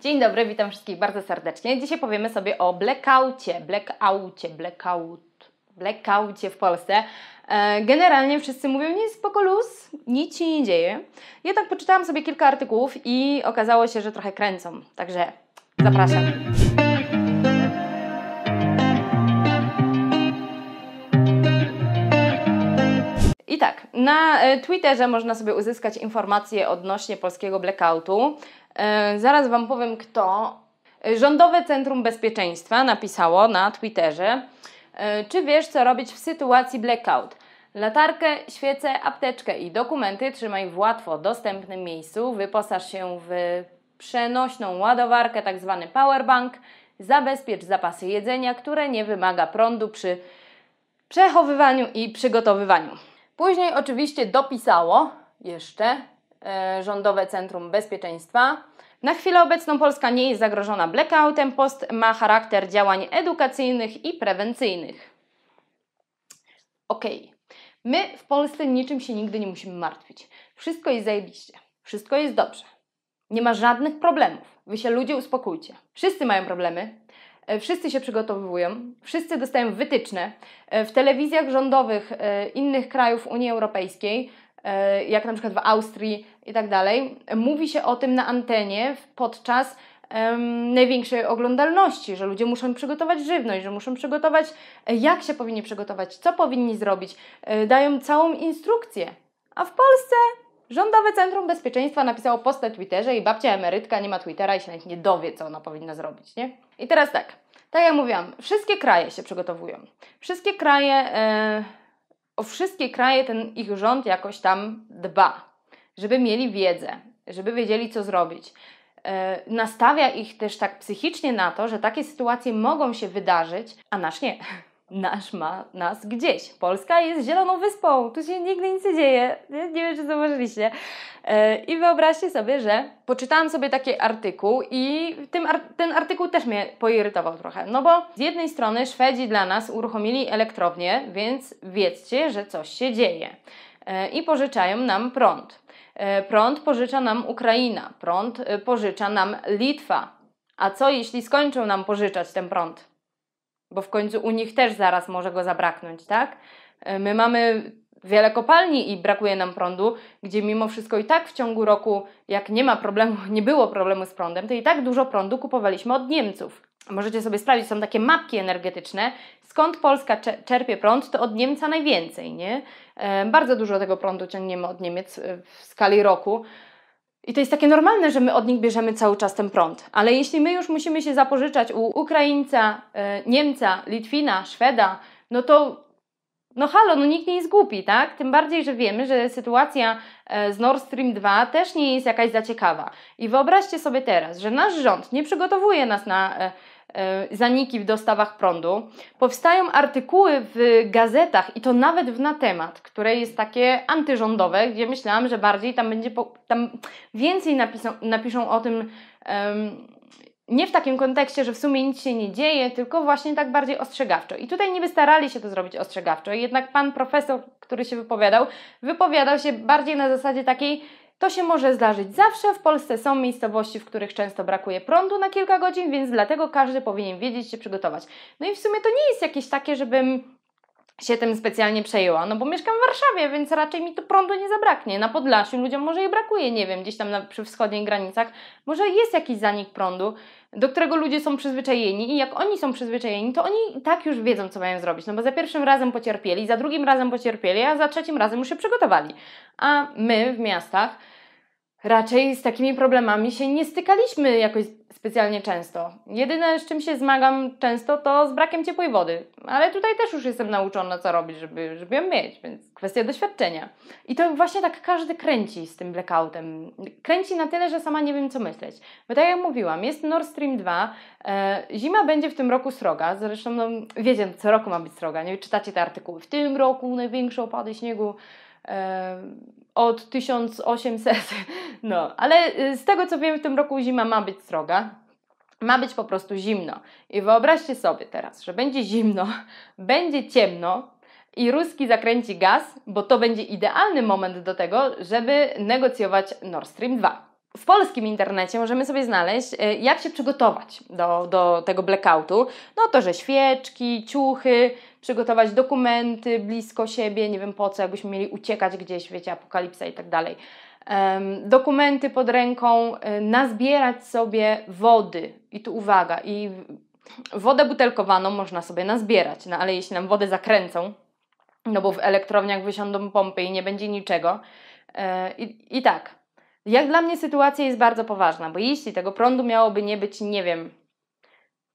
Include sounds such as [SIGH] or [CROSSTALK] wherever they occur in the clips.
Dzień dobry, witam wszystkich bardzo serdecznie. Dzisiaj powiemy sobie o blackoutie, blackoutie, blackout, blackoutie w Polsce. E, generalnie wszyscy mówią, nie jest spoko luz, nic się nie dzieje. Jednak poczytałam sobie kilka artykułów i okazało się, że trochę kręcą. Także zapraszam. I tak, na e, Twitterze można sobie uzyskać informacje odnośnie polskiego blackoutu. E, zaraz Wam powiem kto. Rządowe Centrum Bezpieczeństwa napisało na Twitterze, e, czy wiesz co robić w sytuacji blackout? Latarkę, świecę, apteczkę i dokumenty trzymaj w łatwo dostępnym miejscu. Wyposaż się w przenośną ładowarkę, tzw. Tak powerbank. Zabezpiecz zapasy jedzenia, które nie wymaga prądu przy przechowywaniu i przygotowywaniu. Później oczywiście dopisało jeszcze E, Rządowe Centrum Bezpieczeństwa. Na chwilę obecną Polska nie jest zagrożona blackoutem. Post ma charakter działań edukacyjnych i prewencyjnych. Ok. My w Polsce niczym się nigdy nie musimy martwić. Wszystko jest zajebiście. Wszystko jest dobrze. Nie ma żadnych problemów. Wy się ludzie uspokójcie. Wszyscy mają problemy. E, wszyscy się przygotowują, wszyscy dostają wytyczne. E, w telewizjach rządowych innych krajów Unii Europejskiej E, jak na przykład w Austrii i tak dalej, mówi się o tym na antenie podczas um, największej oglądalności, że ludzie muszą przygotować żywność, że muszą przygotować, e, jak się powinni przygotować, co powinni zrobić. E, dają całą instrukcję. A w Polsce Rządowe Centrum Bezpieczeństwa napisało post na Twitterze i babcia emerytka nie ma Twittera i się nawet nie dowie, co ona powinna zrobić, nie? I teraz tak, tak jak mówiłam, wszystkie kraje się przygotowują. Wszystkie kraje o wszystkie kraje ten ich rząd jakoś tam dba, żeby mieli wiedzę, żeby wiedzieli, co zrobić. E, nastawia ich też tak psychicznie na to, że takie sytuacje mogą się wydarzyć, a nasz nie nasz ma nas gdzieś. Polska jest zieloną wyspą, tu się nigdy nic nie dzieje. Nie, nie wiem, czy zauważyliście. E, I wyobraźcie sobie, że poczytałam sobie taki artykuł i ar ten artykuł też mnie poirytował trochę. No bo z jednej strony Szwedzi dla nas uruchomili elektrownię, więc wiedzcie, że coś się dzieje. E, I pożyczają nam prąd. E, prąd pożycza nam Ukraina, prąd pożycza nam Litwa. A co jeśli skończą nam pożyczać ten prąd? bo w końcu u nich też zaraz może go zabraknąć, tak? E, my mamy wiele kopalni i brakuje nam prądu, gdzie mimo wszystko i tak w ciągu roku, jak nie ma problemu, [LAUGHS] nie było problemu z prądem, to i tak dużo prądu kupowaliśmy od Niemców. Możecie sobie sprawdzić, są takie mapki energetyczne, skąd Polska czerpie prąd, to od Niemca najwięcej, nie? E, bardzo dużo tego prądu ciągniemy od Niemiec e, w skali roku. I to jest takie normalne, że my od nich bierzemy cały czas ten prąd. Ale jeśli my już musimy się zapożyczać u Ukraińca, e, Niemca, Litwina, Szweda, no to no halo, no nikt nie jest głupi, tak? Tym bardziej, że wiemy, że sytuacja e, z Nord Stream 2 też nie jest jakaś zaciekawa. I wyobraźcie sobie teraz, że nasz rząd nie przygotowuje nas na e, E, zaniki w dostawach prądu, powstają artykuły w gazetach i to nawet w na temat, które jest takie antyrządowe, gdzie myślałam, że bardziej tam będzie, po, tam więcej napisą, napiszą o tym. Um, nie w takim kontekście, że w sumie nic się nie dzieje, tylko właśnie tak bardziej ostrzegawczo. I tutaj niby starali się to zrobić ostrzegawczo, jednak pan profesor, który się wypowiadał, wypowiadał się bardziej na zasadzie takiej, to się może zdarzyć zawsze. W Polsce są miejscowości, w których często brakuje prądu na kilka godzin, więc dlatego każdy powinien wiedzieć się przygotować. No i w sumie to nie jest jakieś takie, żebym się tym specjalnie przejęła, no bo mieszkam w Warszawie, więc raczej mi tu prądu nie zabraknie. Na Podlasiu ludziom może i brakuje, nie wiem, gdzieś tam na, przy wschodnich granicach, może jest jakiś zanik prądu, do którego ludzie są przyzwyczajeni i jak oni są przyzwyczajeni, to oni tak już wiedzą, co mają zrobić, no bo za pierwszym razem pocierpieli, za drugim razem pocierpieli, a za trzecim razem już się przygotowali. A my w miastach raczej z takimi problemami się nie stykaliśmy jakoś specjalnie często. Jedyne, z czym się zmagam często, to z brakiem ciepłej wody. Ale tutaj też już jestem nauczona, co robić, żeby, żeby ją mieć, więc kwestia doświadczenia. I to właśnie tak każdy kręci z tym blackoutem. Kręci na tyle, że sama nie wiem, co myśleć. Bo tak jak mówiłam, jest Nord Stream 2, e, zima będzie w tym roku sroga, zresztą no, wiecie, co roku ma być sroga, nie czytacie te artykuły. W tym roku największe opady śniegu od 1800. [LAUGHS] No, ale y, z tego co wiem, w tym roku zima ma być sroga. Ma być po prostu zimno. I wyobraźcie sobie teraz, że będzie zimno, [LAUGHS] będzie ciemno, i Ruski zakręci gaz, bo to będzie idealny moment do tego, żeby negocjować Nord Stream 2 w polskim internecie możemy sobie znaleźć, y, jak się przygotować do, do tego blackoutu. No to, że świeczki, ciuchy, przygotować dokumenty blisko siebie, nie wiem po co, jakbyśmy mieli uciekać gdzieś, wiecie, apokalipsa i tak dalej. Dokumenty pod ręką, y, nazbierać sobie wody. I tu uwaga, i wodę butelkowaną można sobie nazbierać, no ale jeśli nam wodę zakręcą, no bo w elektrowniach wysiądą pompy i nie będzie niczego. Y, I, i tak, jak dla mnie sytuacja jest bardzo poważna, bo jeśli tego prądu miałoby nie być, nie wiem,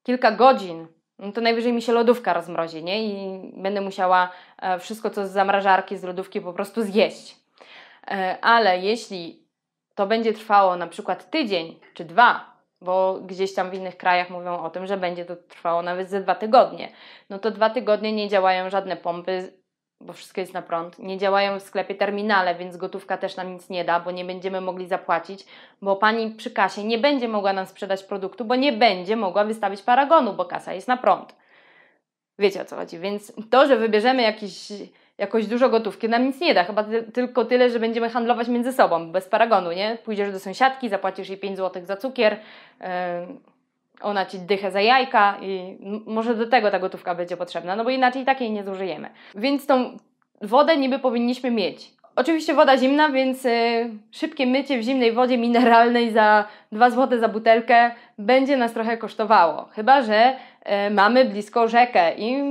kilka godzin, no to najwyżej mi się lodówka rozmrozi, nie? I będę musiała e, wszystko, co z zamrażarki, z lodówki po prostu zjeść. E, ale jeśli to będzie trwało na przykład tydzień czy dwa, bo gdzieś tam w innych krajach mówią o tym, że będzie to trwało nawet ze dwa tygodnie, no to dwa tygodnie nie działają żadne pompy, bo wszystko jest na prąd. Nie działają w sklepie terminale, więc gotówka też nam nic nie da, bo nie będziemy mogli zapłacić, bo pani przy kasie nie będzie mogła nam sprzedać produktu, bo nie będzie mogła wystawić paragonu, bo kasa jest na prąd. Wiecie o co chodzi. Więc to, że wybierzemy jakiś, jakoś dużo gotówki, nam nic nie da. Chyba ty, tylko tyle, że będziemy handlować między sobą, bez paragonu, nie? Pójdziesz do sąsiadki, zapłacisz jej 5 zł za cukier. Yy ona ci dychę za jajka i może do tego ta gotówka będzie potrzebna, no bo inaczej takiej nie zużyjemy. Więc tą wodę niby powinniśmy mieć. Oczywiście woda zimna, więc y, szybkie mycie w zimnej wodzie mineralnej za 2 zł za butelkę będzie nas trochę kosztowało. Chyba, że y, mamy blisko rzekę i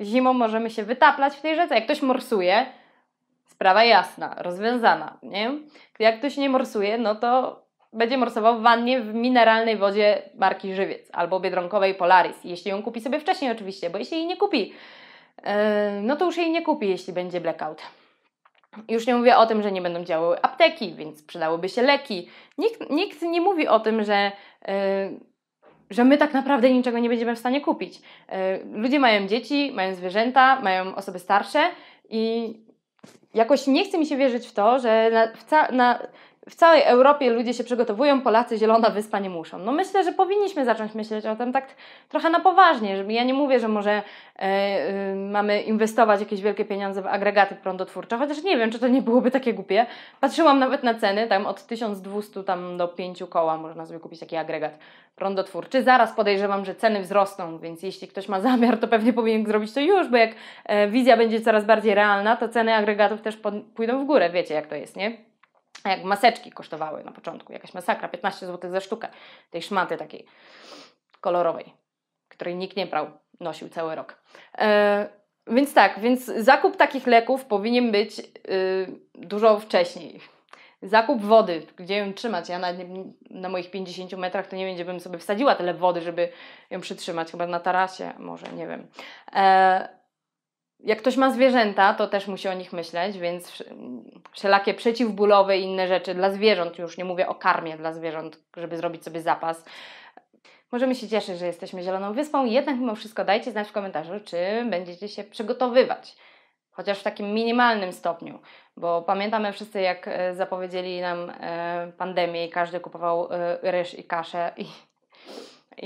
zimą możemy się wytaplać w tej rzece. Jak ktoś morsuje, sprawa jasna, rozwiązana, nie? Jak ktoś nie morsuje, no to będzie morsował w wannie w mineralnej wodzie marki Żywiec albo biedronkowej Polaris. Jeśli ją kupi sobie wcześniej, oczywiście, bo jeśli jej nie kupi, e, no to już jej nie kupi, jeśli będzie blackout. Już nie mówię o tym, że nie będą działały apteki, więc przydałyby się leki. Nikt, nikt nie mówi o tym, że, yy, że my tak naprawdę niczego nie będziemy w stanie kupić. E, ludzie mają dzieci, mają zwierzęta, mają osoby starsze i jakoś nie chce mi się wierzyć w to, że na, w ca- na w całej Europie ludzie się przygotowują, Polacy zielona wyspa nie muszą. No myślę, że powinniśmy zacząć myśleć o tym tak trochę na poważnie. Żeby, ja nie mówię, że może e, e, mamy inwestować jakieś wielkie pieniądze w agregaty prądotwórcze, chociaż nie wiem, czy to nie byłoby takie głupie. Patrzyłam nawet na ceny, tam od 1200 tam do 5 koła można sobie kupić taki agregat prądotwórczy. Zaraz podejrzewam, że ceny wzrosną, więc jeśli ktoś ma zamiar, to pewnie powinien zrobić to już, bo jak e, wizja będzie coraz bardziej realna, to ceny agregatów też pod, pójdą w górę. Wiecie, jak to jest, nie? jak maseczki kosztowały na początku, jakaś masakra, 15 zł za sztukę tej szmaty takiej kolorowej, której nikt nie brał, nosił cały rok. E, więc tak, więc zakup takich leków powinien być y, dużo wcześniej. Zakup wody, gdzie ją trzymać. Ja na, na moich 50 metrach to nie wiem, gdzie bym sobie wsadziła tyle wody, żeby ją przytrzymać. Chyba na tarasie, może, nie wiem. E, jak ktoś ma zwierzęta, to też musi o nich myśleć, więc wszelakie przeciwbólowe i inne rzeczy dla zwierząt, już nie mówię o karmie dla zwierząt, żeby zrobić sobie zapas. Możemy się cieszyć, że jesteśmy Zieloną Wyspą, jednak mimo wszystko dajcie znać w komentarzu, czy będziecie się przygotowywać. Chociaż w takim minimalnym stopniu, bo pamiętamy wszyscy, jak e, zapowiedzieli nam e, pandemię i każdy kupował e, ryż i kaszę i,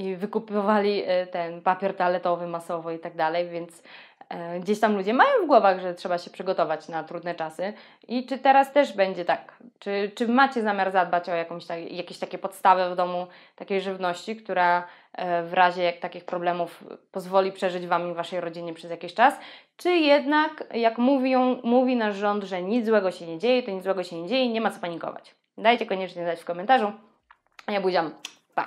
i wykupywali ten papier toaletowy masowo i tak dalej, więc E, gdzieś tam ludzie mają w głowach, że trzeba się przygotować na trudne czasy. I czy teraz też będzie tak? Czy, czy macie zamiar zadbać o jakąś ta, jakieś takie podstawy w domu takiej żywności, która e, w razie jak takich problemów pozwoli przeżyć Wam i Waszej rodzinie przez jakiś czas? Czy jednak, jak mówią, mówi nasz rząd, że nic złego się nie dzieje, to nic złego się nie dzieje, nie ma co panikować? Dajcie koniecznie znać w komentarzu. A ja budziam. Pa!